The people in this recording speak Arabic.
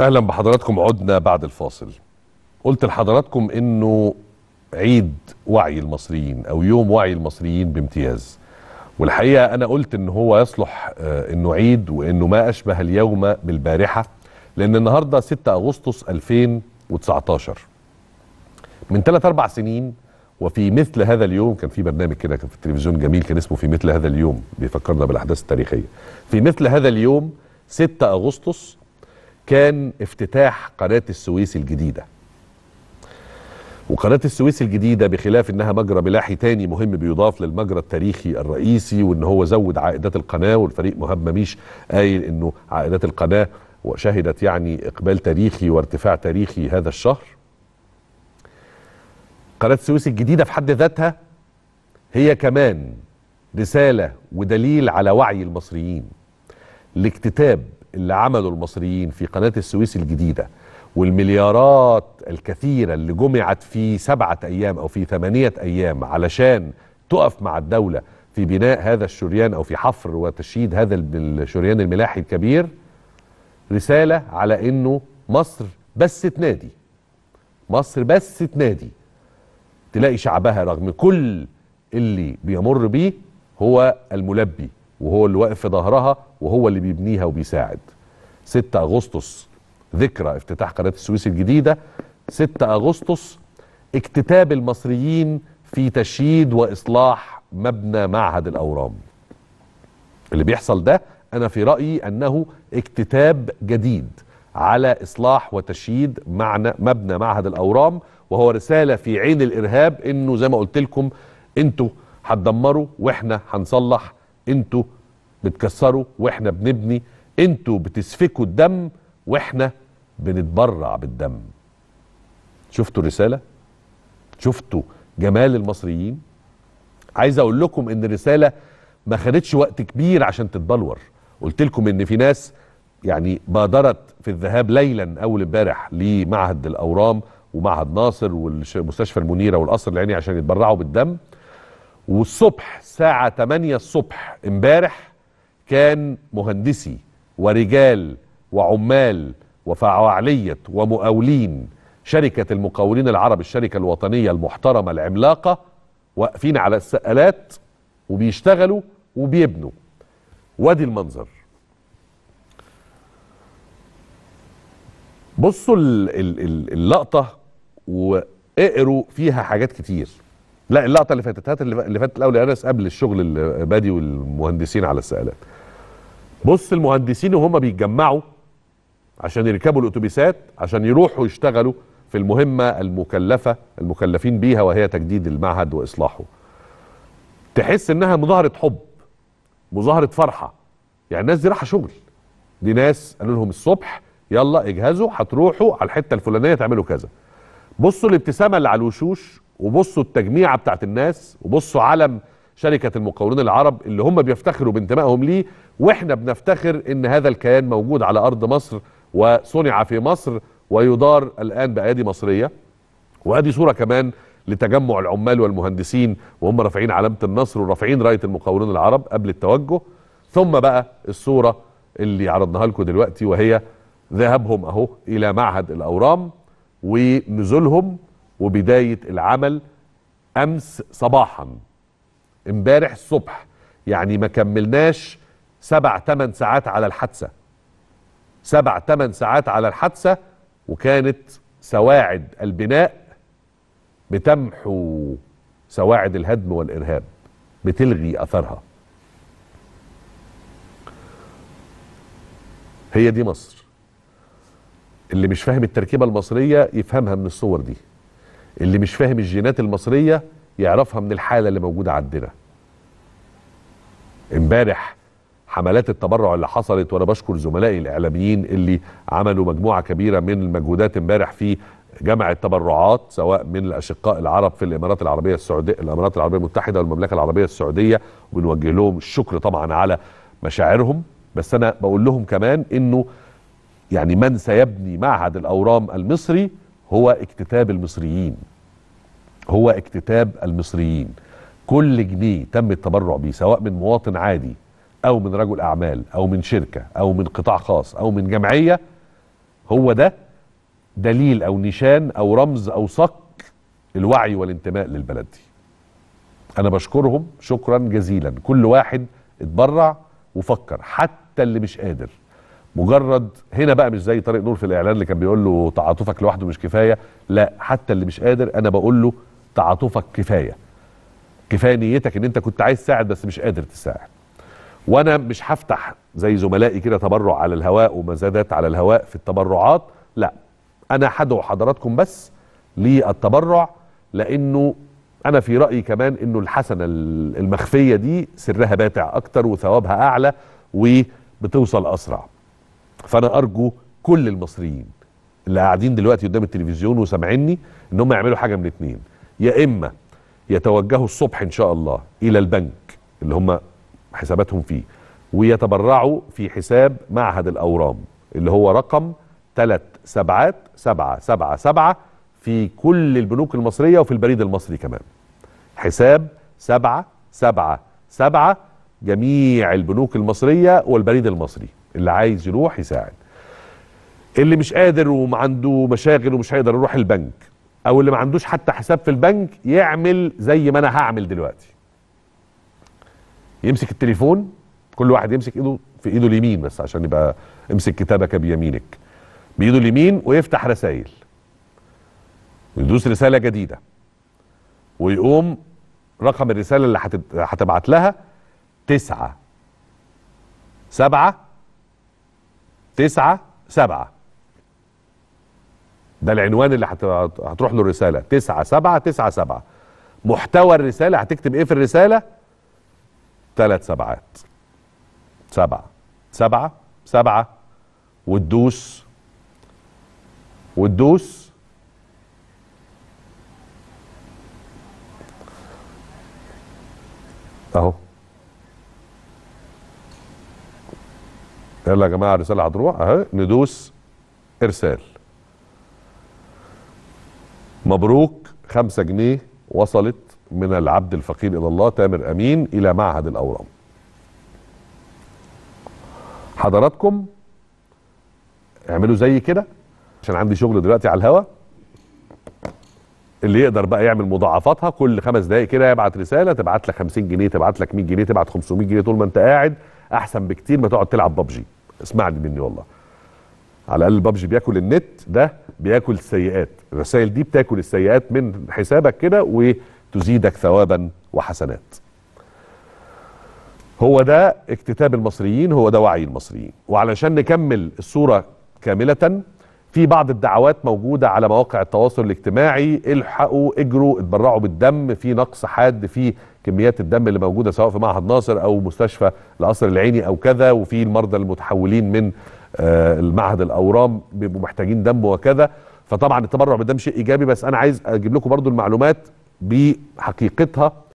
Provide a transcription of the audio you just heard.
اهلا بحضراتكم عدنا بعد الفاصل قلت لحضراتكم انه عيد وعي المصريين او يوم وعي المصريين بامتياز والحقيقه انا قلت ان هو يصلح آه، انه عيد وانه ما اشبه اليوم بالبارحه لان النهارده 6 اغسطس 2019 من 3 4 سنين وفي مثل هذا اليوم كان في برنامج كده كان في التلفزيون جميل كان اسمه في مثل هذا اليوم بيفكرنا بالاحداث التاريخيه في مثل هذا اليوم 6 اغسطس كان افتتاح قناة السويس الجديدة وقناة السويس الجديدة بخلاف انها مجرى ملاحي تاني مهم بيضاف للمجرى التاريخي الرئيسي وان هو زود عائدات القناة والفريق مهاب مميش قايل انه عائدات القناة وشهدت يعني اقبال تاريخي وارتفاع تاريخي هذا الشهر قناة السويس الجديدة في حد ذاتها هي كمان رسالة ودليل على وعي المصريين لاكتتاب اللي عمله المصريين في قناة السويس الجديدة والمليارات الكثيرة اللي جمعت في سبعة أيام أو في ثمانية أيام علشان تقف مع الدولة في بناء هذا الشريان أو في حفر وتشييد هذا الشريان الملاحي الكبير رسالة على أنه مصر بس تنادي مصر بس تنادي تلاقي شعبها رغم كل اللي بيمر بيه هو الملبي وهو اللي واقف في ظهرها وهو اللي بيبنيها وبيساعد 6 أغسطس ذكرى افتتاح قناة السويس الجديدة 6 أغسطس اكتتاب المصريين في تشييد وإصلاح مبنى معهد الأورام اللي بيحصل ده أنا في رأيي أنه اكتتاب جديد على إصلاح وتشييد معنى مبنى معهد الأورام وهو رسالة في عين الإرهاب أنه زي ما قلت لكم أنتوا هتدمروا وإحنا هنصلح أنتوا بتكسره واحنا بنبني انتوا بتسفكوا الدم واحنا بنتبرع بالدم شفتوا الرسالة شفتوا جمال المصريين عايز اقول لكم ان الرسالة ما خدتش وقت كبير عشان تتبلور قلت لكم ان في ناس يعني بادرت في الذهاب ليلا اول امبارح لمعهد الاورام ومعهد ناصر ومستشفى المنيره والقصر العيني عشان يتبرعوا بالدم والصبح الساعه 8 الصبح امبارح كان مهندسي ورجال وعمال وفعالية ومقاولين شركة المقاولين العرب الشركة الوطنية المحترمة العملاقة واقفين على السقالات وبيشتغلوا وبيبنوا وادي المنظر بصوا اللقطة واقروا فيها حاجات كتير لا اللقطة اللي فاتت هات اللي فاتت الأول أنس قبل الشغل البادي والمهندسين على السقالات بص المهندسين وهم بيتجمعوا عشان يركبوا الاتوبيسات عشان يروحوا يشتغلوا في المهمه المكلفه المكلفين بيها وهي تجديد المعهد واصلاحه. تحس انها مظاهره حب مظاهره فرحه يعني الناس دي رايحه شغل دي ناس قالوا لهم الصبح يلا اجهزوا هتروحوا على الحته الفلانيه تعملوا كذا. بصوا الابتسامه اللي على الوشوش وبصوا التجميعه بتاعت الناس وبصوا علم شركه المقاولون العرب اللي هم بيفتخروا بانتمائهم ليه واحنا بنفتخر ان هذا الكيان موجود على ارض مصر وصنع في مصر ويدار الان بايادي مصريه وادي صوره كمان لتجمع العمال والمهندسين وهم رافعين علامه النصر ورافعين رايه المقاولون العرب قبل التوجه ثم بقى الصوره اللي عرضناها لكم دلوقتي وهي ذهابهم اهو الى معهد الاورام ونزولهم وبدايه العمل امس صباحا امبارح الصبح يعني ما كملناش سبع تمن ساعات على الحادثة سبع تمن ساعات على الحادثة وكانت سواعد البناء بتمحو سواعد الهدم والإرهاب بتلغي أثرها هي دي مصر اللي مش فاهم التركيبة المصرية يفهمها من الصور دي اللي مش فاهم الجينات المصرية يعرفها من الحالة اللي موجودة عندنا امبارح حملات التبرع اللي حصلت وانا بشكر زملائي الاعلاميين اللي عملوا مجموعه كبيره من المجهودات امبارح في جمع التبرعات سواء من الاشقاء العرب في الامارات العربيه السعوديه الامارات العربيه المتحده والمملكه العربيه السعوديه وبنوجه لهم الشكر طبعا على مشاعرهم بس انا بقول لهم كمان انه يعني من سيبني معهد الاورام المصري هو اكتتاب المصريين هو اكتتاب المصريين كل جنيه تم التبرع بيه سواء من مواطن عادي او من رجل اعمال او من شركه او من قطاع خاص او من جمعيه هو ده دليل او نشان او رمز او صك الوعي والانتماء للبلد دي انا بشكرهم شكرا جزيلا كل واحد اتبرع وفكر حتى اللي مش قادر مجرد هنا بقى مش زي طارق نور في الاعلان اللي كان بيقول له تعاطفك لوحده مش كفايه لا حتى اللي مش قادر انا بقول له تعاطفك كفايه كفايه نيتك ان انت كنت عايز تساعد بس مش قادر تساعد وانا مش هفتح زي زملائي كده تبرع على الهواء ومزادات على الهواء في التبرعات لا انا حدعو حضراتكم بس للتبرع لانه انا في رايي كمان انه الحسنه المخفيه دي سرها باتع اكتر وثوابها اعلى وبتوصل اسرع فانا ارجو كل المصريين اللي قاعدين دلوقتي قدام التلفزيون وسامعيني ان هم يعملوا حاجه من اتنين يا اما يتوجهوا الصبح ان شاء الله الى البنك اللي هم حساباتهم فيه ويتبرعوا في حساب معهد الاورام اللي هو رقم 3 سبعات سبعه سبعه سبعه في كل البنوك المصريه وفي البريد المصري كمان حساب سبعه سبعه سبعه جميع البنوك المصريه والبريد المصري اللي عايز يروح يساعد اللي مش قادر وعنده مشاغل ومش هيقدر يروح البنك او اللي ما عندوش حتى حساب في البنك يعمل زي ما انا هعمل دلوقتي يمسك التليفون كل واحد يمسك ايده في ايده اليمين بس عشان يبقى امسك كتابك بيمينك بايده اليمين ويفتح رسائل ويدوس رساله جديده ويقوم رقم الرساله اللي هتبعت لها تسعه سبعه تسعه سبعه ده العنوان اللي هتروح له الرساله 9 7 9 7 محتوى الرساله هتكتب ايه في الرساله؟ ثلاث سبعات سبعه سبعه سبعه وتدوس وتدوس اهو يلا يا جماعه الرساله هتروح اهي ندوس ارسال مبروك 5 جنيه وصلت من العبد الفقير الى الله تامر امين الى معهد الاورام حضراتكم اعملوا زي كده عشان عندي شغل دلوقتي على الهوا اللي يقدر بقى يعمل مضاعفاتها كل خمس دقائق كده يبعت رساله تبعت لك 50 جنيه تبعت لك 100 جنيه تبعت 500 جنيه طول ما انت قاعد احسن بكتير ما تقعد تلعب ببجي اسمعني مني والله على الاقل الببجي بياكل النت ده بياكل السيئات الرسائل دي بتاكل السيئات من حسابك كده وتزيدك ثوابا وحسنات هو ده اكتتاب المصريين هو ده وعي المصريين وعلشان نكمل الصورة كاملة في بعض الدعوات موجودة على مواقع التواصل الاجتماعي الحقوا اجروا اتبرعوا بالدم في نقص حاد في كميات الدم اللي موجودة سواء في معهد ناصر او مستشفى القصر العيني او كذا وفي المرضى المتحولين من آه، المعهد الاورام بيبقوا محتاجين دم وكذا فطبعا التبرع بالدم شيء ايجابي بس انا عايز اجيب لكم برضو المعلومات بحقيقتها